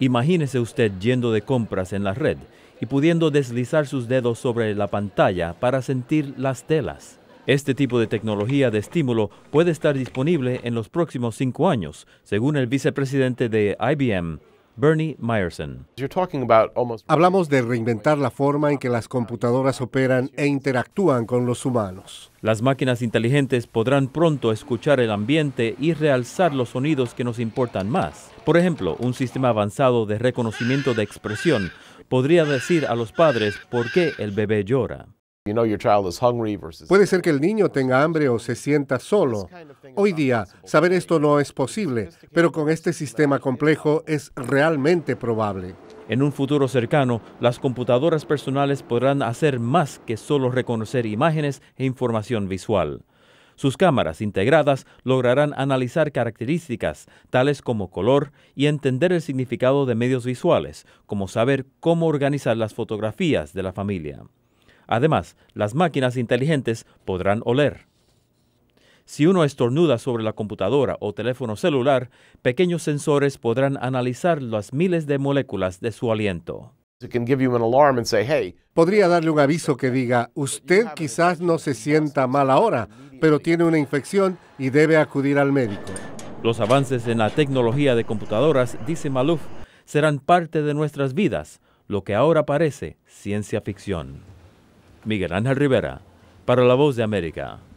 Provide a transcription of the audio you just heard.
Imagínese usted yendo de compras en la red y pudiendo deslizar sus dedos sobre la pantalla para sentir las telas. Este tipo de tecnología de estímulo puede estar disponible en los próximos cinco años, según el vicepresidente de IBM, Bernie Meyerson. Hablamos de reinventar la forma en que las computadoras operan e interactúan con los humanos. Las máquinas inteligentes podrán pronto escuchar el ambiente y realzar los sonidos que nos importan más. Por ejemplo, un sistema avanzado de reconocimiento de expresión podría decir a los padres por qué el bebé llora. Puede ser que el niño tenga hambre o se sienta solo. Hoy día, saber esto no es posible, pero con este sistema complejo es realmente probable. En un futuro cercano, las computadoras personales podrán hacer más que solo reconocer imágenes e información visual. Sus cámaras integradas lograrán analizar características tales como color y entender el significado de medios visuales, como saber cómo organizar las fotografías de la familia. Además, las máquinas inteligentes podrán oler. Si uno estornuda sobre la computadora o teléfono celular, pequeños sensores podrán analizar las miles de moléculas de su aliento. Podría darle un aviso que diga, usted quizás no se sienta mal ahora, pero tiene una infección y debe acudir al médico. Los avances en la tecnología de computadoras, dice Maluf, serán parte de nuestras vidas, lo que ahora parece ciencia ficción. Miguel Ángel Rivera, para La Voz de América.